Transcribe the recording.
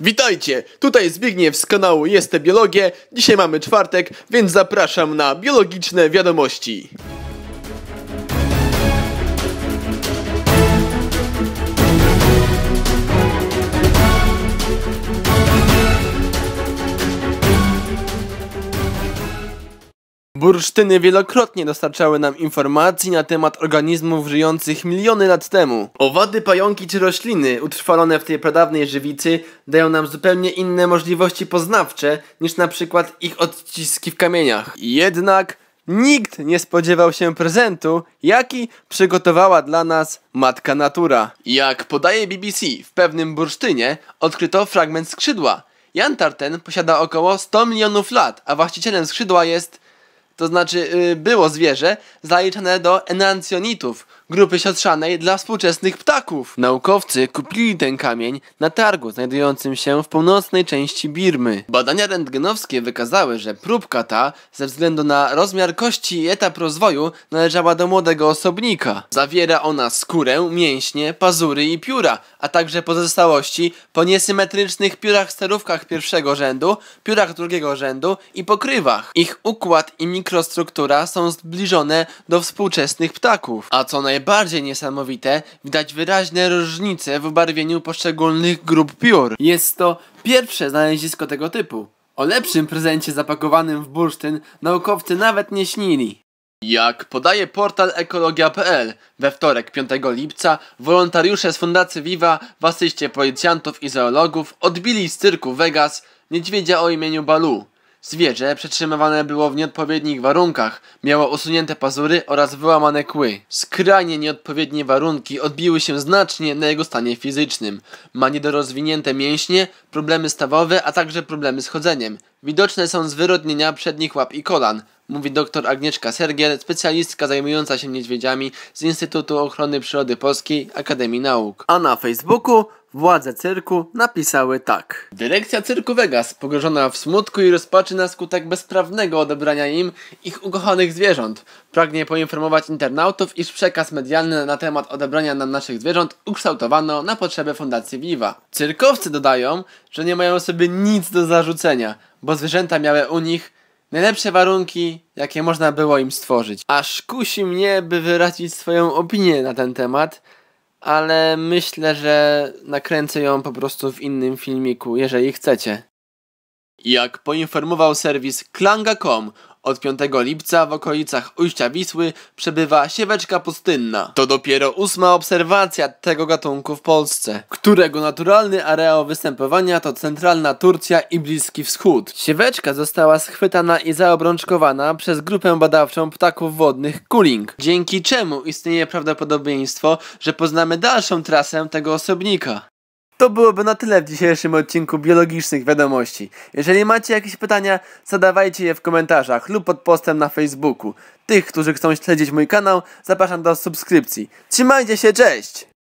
Witajcie, tutaj Zbigniew z kanału Jestem Biologię. Dzisiaj mamy czwartek, więc zapraszam na biologiczne wiadomości. Bursztyny wielokrotnie dostarczały nam informacji na temat organizmów żyjących miliony lat temu. Owady, pająki czy rośliny utrwalone w tej pradawnej żywicy dają nam zupełnie inne możliwości poznawcze niż na przykład ich odciski w kamieniach. Jednak nikt nie spodziewał się prezentu, jaki przygotowała dla nas matka natura. Jak podaje BBC, w pewnym bursztynie odkryto fragment skrzydła. Jantar ten posiada około 100 milionów lat, a właścicielem skrzydła jest to znaczy y, było zwierzę, zaliczane do enancjonitów, grupy siatrzanej dla współczesnych ptaków. Naukowcy kupili ten kamień na targu znajdującym się w północnej części Birmy. Badania rentgenowskie wykazały, że próbka ta ze względu na rozmiar kości i etap rozwoju należała do młodego osobnika. Zawiera ona skórę, mięśnie, pazury i pióra, a także pozostałości po niesymetrycznych piórach sterówkach pierwszego rzędu, piórach drugiego rzędu i pokrywach. Ich układ i mikrostruktura są zbliżone do współczesnych ptaków, a co najważniejsze najbardziej niesamowite, widać wyraźne różnice w barwieniu poszczególnych grup piór. Jest to pierwsze znalezisko tego typu. O lepszym prezencie zapakowanym w bursztyn naukowcy nawet nie śnili. Jak podaje portal ekologia.pl, we wtorek 5 lipca wolontariusze z Fundacji Viva w asyście policjantów i zoologów odbili z cyrku Vegas niedźwiedzia o imieniu Balu. Zwierzę przetrzymywane było w nieodpowiednich warunkach, miało usunięte pazury oraz wyłamane kły. Skrajnie nieodpowiednie warunki odbiły się znacznie na jego stanie fizycznym. Ma niedorozwinięte mięśnie, problemy stawowe, a także problemy z chodzeniem. Widoczne są zwyrodnienia przednich łap i kolan, mówi dr Agnieszka Sergiel, specjalistka zajmująca się niedźwiedziami z Instytutu Ochrony Przyrody Polskiej Akademii Nauk. A na Facebooku władze cyrku napisały tak. Dyrekcja cyrku Vegas, pogrążona w smutku i rozpaczy na skutek bezprawnego odebrania im ich ukochanych zwierząt, pragnie poinformować internautów, iż przekaz medialny na temat odebrania nam naszych zwierząt ukształtowano na potrzeby Fundacji Viva. Cyrkowcy dodają, że nie mają sobie nic do zarzucenia, bo zwierzęta miały u nich najlepsze warunki, jakie można było im stworzyć. Aż kusi mnie, by wyrazić swoją opinię na ten temat, ale myślę, że nakręcę ją po prostu w innym filmiku, jeżeli chcecie. Jak poinformował serwis klanga.com, od 5 lipca w okolicach ujścia Wisły przebywa sieweczka pustynna. To dopiero ósma obserwacja tego gatunku w Polsce, którego naturalny areał występowania to centralna Turcja i Bliski Wschód. Sieweczka została schwytana i zaobrączkowana przez grupę badawczą ptaków wodnych Kuling, dzięki czemu istnieje prawdopodobieństwo, że poznamy dalszą trasę tego osobnika. To byłoby na tyle w dzisiejszym odcinku biologicznych wiadomości. Jeżeli macie jakieś pytania, zadawajcie je w komentarzach lub pod postem na Facebooku. Tych, którzy chcą śledzić mój kanał, zapraszam do subskrypcji. Trzymajcie się, cześć!